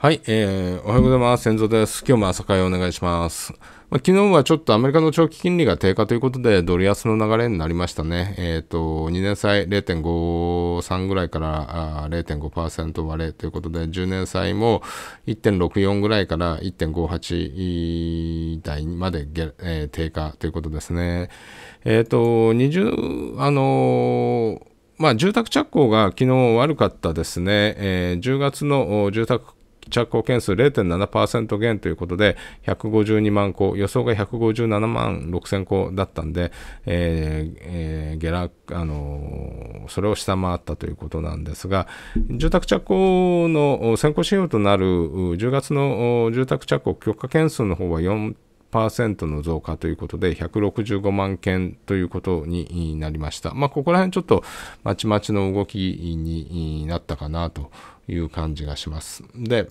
はい、えー、おはようございます。先祖です。今日も朝会お願いします。まあ、昨日はちょっとアメリカの長期金利が低下ということで、ドル安の流れになりましたね。えっ、ー、と、2年債0.53ぐらいからあ0.5%割れということで、10年債も1.64ぐらいから1.58台まで、えー、低下ということですね。えっ、ー、と、20、あのまあ、住宅着工が昨日悪かったですね、えー、10月の住宅着工件数0.7%減ということで、152万戸、予想が157万6000戸だったんで、えーえー、下落、あのー、それを下回ったということなんですが、住宅着工の先行指標となる10月の住宅着工許可件数の方は4 10%の増加ということで、165万件ということになりました。まあ、ここら辺ちょっと、まちまちの動きになったかなという感じがします。で、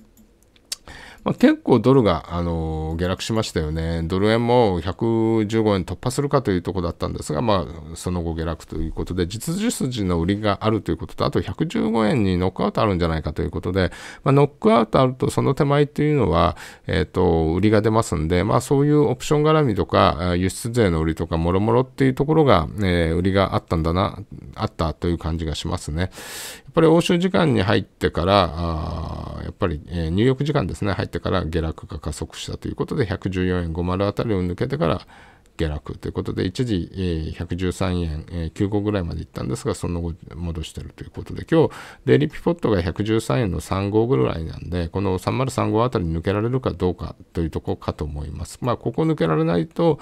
まあ、結構ドルが、あのー、下落しましたよね。ドル円も115円突破するかというところだったんですが、まあ、その後下落ということで、実需筋の売りがあるということと、あと115円にノックアウトあるんじゃないかということで、まあ、ノックアウトあるとその手前というのは、えー、と、売りが出ますんで、まあ、そういうオプション絡みとか、輸出税の売りとか、もろもろっていうところが、えー、売りがあったんだな、あったという感じがしますね。やっぱり欧州時間に入ってから、あやっぱり、えー、ニューヨーク時間ですね、入ってから下落が加速したということで、114円50あたりを抜けてから、下落ということで、一時、えー、113円、えー、95ぐらいまでいったんですが、その後戻してるということで、今日、デイリーピポットが113円の35ぐらいなんで、この3035あたり抜けられるかどうかというところかと思います。まあ、ここ抜けられないと、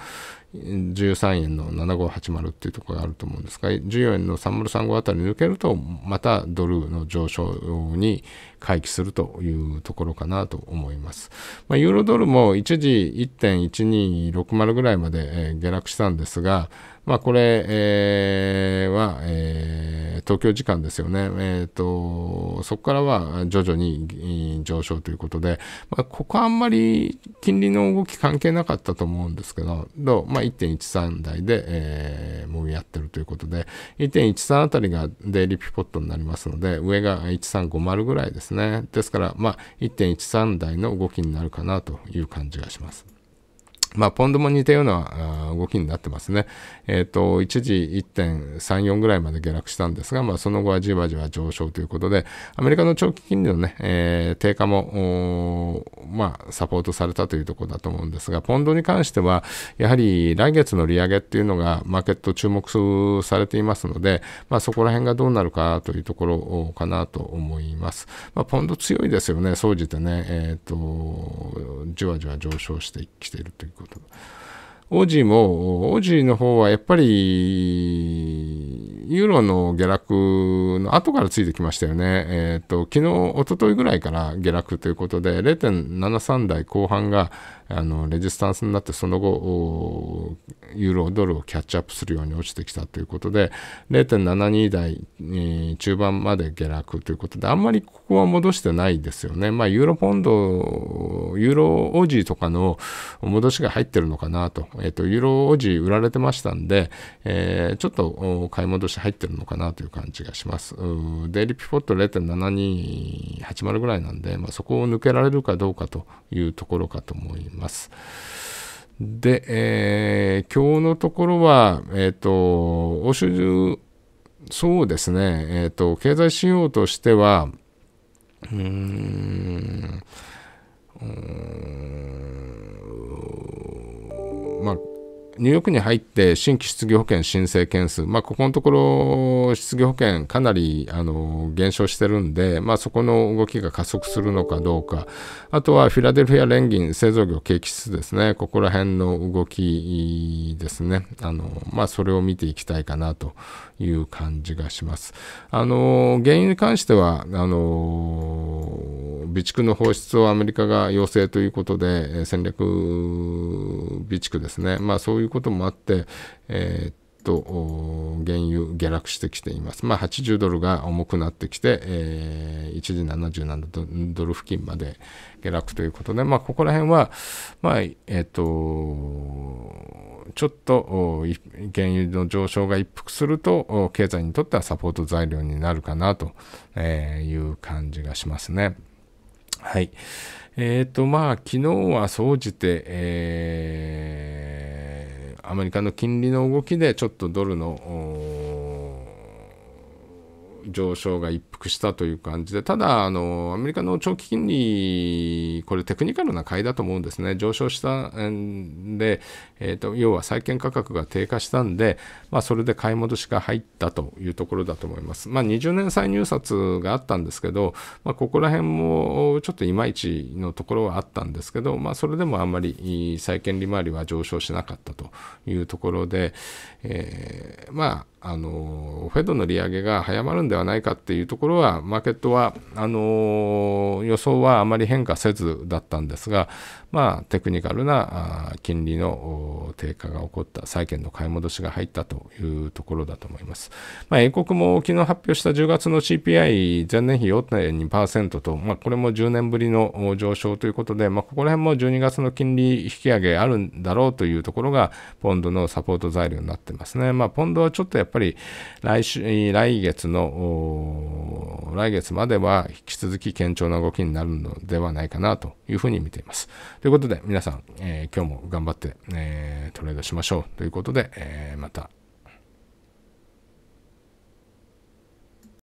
13円の7580っていうところがあると思うんですが、14円の3035あたり抜けると、またドルの上昇に回帰するというところかなと思います。まあ、ユーロドルも一時1.1260ぐらいまで、えー、下落したんですが、まあ、これ、えー、は、えー、東京時間ですよね、えーと、そこからは徐々に上昇ということで、まあ、ここはあんまり金利の動き関係なかったと思うんですけど、どまあ1.13台で、えー、もみ合ってるということで、1.13あたりがデイリーピポットになりますので、上が1350ぐらいですね。ですから、まあ、1.13台の動きになるかなという感じがします。まあ、ポンドも似たような動きになってますね。えっ、ー、と、一時1.34ぐらいまで下落したんですが、まあ、その後はじわじわ上昇ということで、アメリカの長期金利のね、えー、低下も、まあ、サポートされたというところだと思うんですが、ポンドに関しては、やはり来月の利上げっていうのがマーケット注目されていますので、まあ、そこら辺がどうなるかというところかなと思います。まあ、ポンド強いですよね、総じてね、えっ、ー、と、じわじわ上昇してきているという对。オジーも、オジーの方はやっぱり、ユーロの下落の後からついてきましたよね。えっ、ー、と、昨日、おとといぐらいから下落ということで、0.73台後半が、あの、レジスタンスになって、その後、ユーロドルをキャッチアップするように落ちてきたということで、0.72台、中盤まで下落ということで、あんまりここは戻してないですよね。まあ、ユーロポンド、ユーロオジーとかの戻しが入ってるのかなと。えっ、ー、と、ユーロオジ売られてましたんで、えー、ちょっと買い戻し入ってるのかなという感じがします。デイリーピポット0.7280ぐらいなんで、まあ、そこを抜けられるかどうかというところかと思います。で、えー、今日のところは、えっ、ー、と、欧州中、そうですね、えっ、ー、と、経済指標としては、うーん、ニューヨークに入って新規失業保険申請件数、まあ、ここのところ、失業保険、かなりあの減少してるんで、まあ、そこの動きが加速するのかどうか、あとはフィラデルフィア連銀製造業景気指数ですね、ここら辺の動きですね、あのまあ、それを見ていきたいかなという感じがします。あの原因に関してはあの備蓄の放出をアメリカが要請ということで、戦略備蓄ですね、まあ、そういうこともあって、えーと原油下落してきています。まあ、80ドルが重くなってきて、えー、一時77ドル付近まで下落ということで、まあ、ここら辺は、まあ、えっ、ー、と、ちょっと原油の上昇が一服すると、経済にとってはサポート材料になるかなという感じがしますね。はい。えっ、ー、と、まあ、昨日は総じて、えー、アメリカの金利の動きで、ちょっとドルの上昇が一したという感じで、ただ、あの、アメリカの長期金利、これテクニカルな買いだと思うんですね。上昇したんで、えっ、ー、と、要は債券価格が低下したんで、まあ、それで買い戻しが入ったというところだと思います。まあ、20年再入札があったんですけど、まあ、ここら辺もちょっといまいちのところはあったんですけど、まあ、それでもあんまり債券利回りは上昇しなかったというところで、えー、まあ、あの、フェドの利上げが早まるんではないかっていうところころはマーケットはあの予想はあまり変化せずだったんですが、まあ、テクニカルな金利の低下が起こった債券の買い戻しが入ったというところだと思います、まあ、英国も昨日発表した10月の CPI 前年比4.2%と、まあ、これも10年ぶりの上昇ということで、まあ、ここら辺も12月の金利引き上げあるんだろうというところがポンドのサポート材料になってますね、まあ、ポンドはちょっとやっぱり来週来月の来月までは引き続き堅調な動きになるのではないかなというふうに見ています。ということで皆さん、えー、今日も頑張って、えー、トレードしましょうということで、えー、また